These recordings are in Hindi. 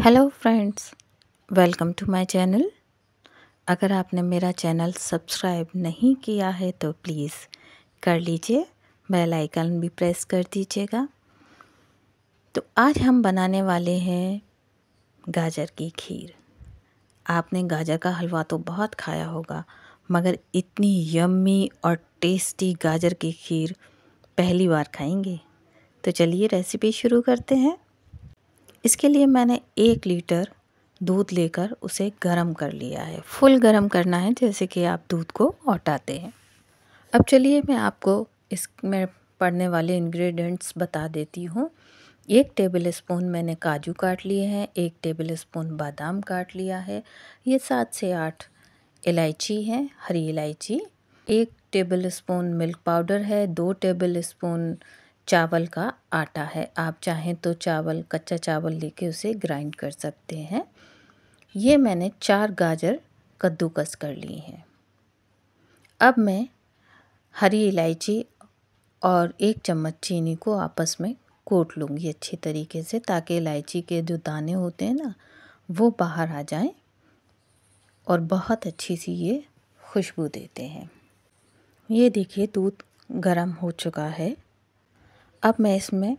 hello friends welcome to my channel अगर आपने मेरा चैनल सब्सक्राइब नहीं किया है तो प्लीज़ कर लीजिए बेल आइकन भी प्रेस कर दीजिएगा तो आज हम बनाने वाले हैं गाजर की खीर आपने गाजर का हलवा तो बहुत खाया होगा मगर इतनी यम्मी और टेस्टी गाजर की खीर पहली बार खाएंगे तो चलिए रेसिपी शुरू करते हैं इसके लिए मैंने एक लीटर दूध लेकर उसे गरम कर लिया है फुल गरम करना है जैसे कि आप दूध को औटाते हैं अब चलिए मैं आपको इसमें पड़ने वाले इंग्रेडिएंट्स बता देती हूँ एक टेबल स्पून मैंने काजू काट लिए हैं एक टेबल स्पून बादाम काट लिया है ये सात से आठ इलायची है हरी इलायची एक टेबल स्पून मिल्क पाउडर है दो टेबल स्पून चावल का आटा है आप चाहें तो चावल कच्चा चावल लेके उसे ग्राइंड कर सकते हैं ये मैंने चार गाजर कद्दूकस कर ली हैं अब मैं हरी इलायची और एक चम्मच चीनी को आपस में कोट लूँगी अच्छे तरीके से ताकि इलायची के जो दाने होते हैं ना वो बाहर आ जाएं और बहुत अच्छी सी ये खुशबू देते हैं ये देखिए दूध गरम हो चुका है अब मैं इसमें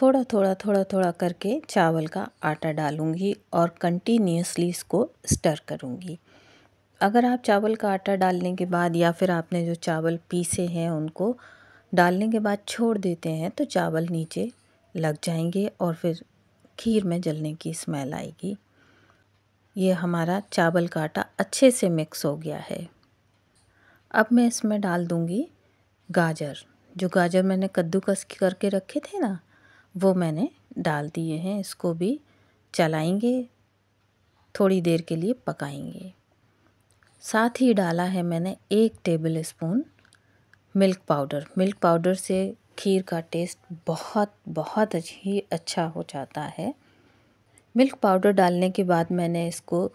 थोड़ा थोड़ा थोड़ा थोड़ा करके चावल का आटा डालूँगी और कंटिन्यूसली इसको स्टर करूँगी अगर आप चावल का आटा डालने के बाद या फिर आपने जो चावल पीसे हैं उनको डालने के बाद छोड़ देते हैं तो चावल नीचे लग जाएंगे और फिर खीर में जलने की स्मेल आएगी ये हमारा चावल का आटा अच्छे से मिक्स हो गया है अब मैं इसमें डाल दूँगी गाजर जो गाजर मैंने कद्दूकस करके रखे थे ना वो मैंने डाल दिए हैं इसको भी चलाएंगे थोड़ी देर के लिए पकाएंगे साथ ही डाला है मैंने एक tablespoon milk powder milk powder से खीर का टेस्ट बहुत बहुत ही अच्छा हो जाता है मिल्क पाउडर डालने के बाद मैंने इसको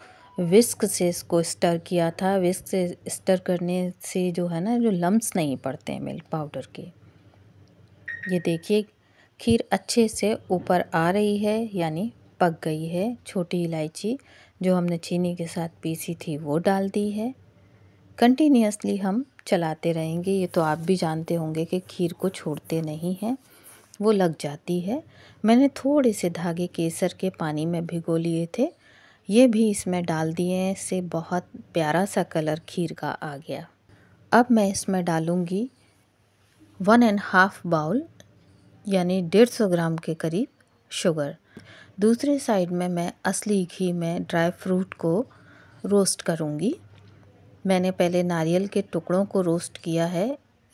विस्क से इसको स्टर किया था विस्क से स्टर करने से जो है ना जो लम्स नहीं पड़ते हैं मिल्क पाउडर के ये देखिए खीर अच्छे से ऊपर आ रही है यानी पक गई है छोटी इलायची जो हमने चीनी के साथ पीसी थी वो डाल दी है कंटिन्यूसली हम चलाते रहेंगे ये तो आप भी जानते होंगे कि खीर को छोड़ते नहीं हैं वो लग जाती है मैंने थोड़े से धागे केसर के पानी में भिगो लिए थे ये भी इसमें डाल दिए हैं इससे बहुत प्यारा सा कलर खीर का आ गया अब मैं इसमें डालूँगी वन एंड हाफ बाउल यानी डेढ़ सौ ग्राम के करीब शुगर दूसरे साइड में मैं असली घी में ड्राई फ्रूट को रोस्ट करूँगी मैंने पहले नारियल के टुकड़ों को रोस्ट किया है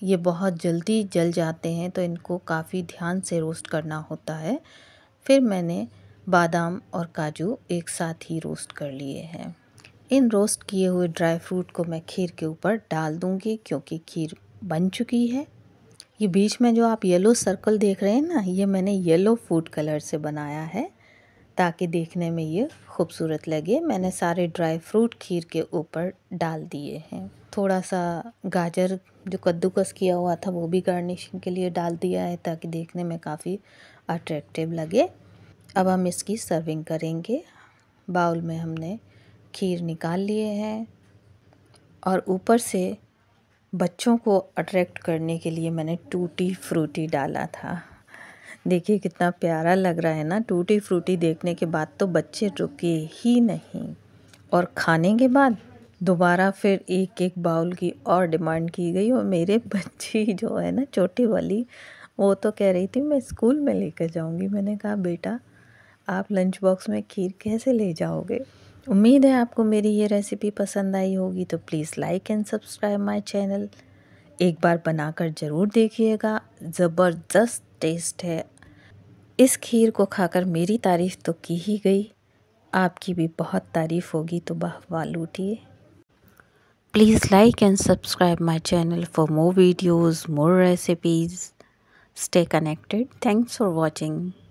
ये बहुत जल्दी जल जाते हैं तो इनको काफ़ी ध्यान से रोस्ट करना होता है फिर मैंने बादाम और काजू एक साथ ही रोस्ट कर लिए हैं इन रोस्ट किए हुए ड्राई फ्रूट को मैं खीर के ऊपर डाल दूंगी क्योंकि खीर बन चुकी है ये बीच में जो आप येलो सर्कल देख रहे हैं ना ये मैंने येलो फूड कलर से बनाया है ताकि देखने में ये खूबसूरत लगे मैंने सारे ड्राई फ्रूट खीर के ऊपर डाल दिए हैं थोड़ा सा गाजर जो कद्दूकस किया हुआ था वो भी गार्निशिंग के लिए डाल दिया है ताकि देखने में काफ़ी अट्रैक्टिव लगे अब हम इसकी सर्विंग करेंगे बाउल में हमने खीर निकाल लिए हैं और ऊपर से बच्चों को अट्रैक्ट करने के लिए मैंने टूटी फ्रूटी डाला था देखिए कितना प्यारा लग रहा है ना टूटी फ्रूटी देखने के बाद तो बच्चे रुके ही नहीं और खाने के बाद दोबारा फिर एक एक बाउल की और डिमांड की गई और मेरे बच्ची जो है ना छोटी वाली वो तो कह रही थी मैं स्कूल में लेकर जाऊंगी मैंने कहा बेटा आप लंच बॉक्स में खीर कैसे ले जाओगे उम्मीद है आपको मेरी ये रेसिपी पसंद आई होगी तो please like and subscribe my channel एक बार बनाकर ज़रूर देखिएगा ज़बरदस्त टेस्ट है इस खीर को खाकर मेरी तारीफ़ तो की ही गई आपकी भी बहुत तारीफ़ होगी तो बह वाह लूटिए please like and subscribe my channel for more videos, more recipes stay connected thanks for watching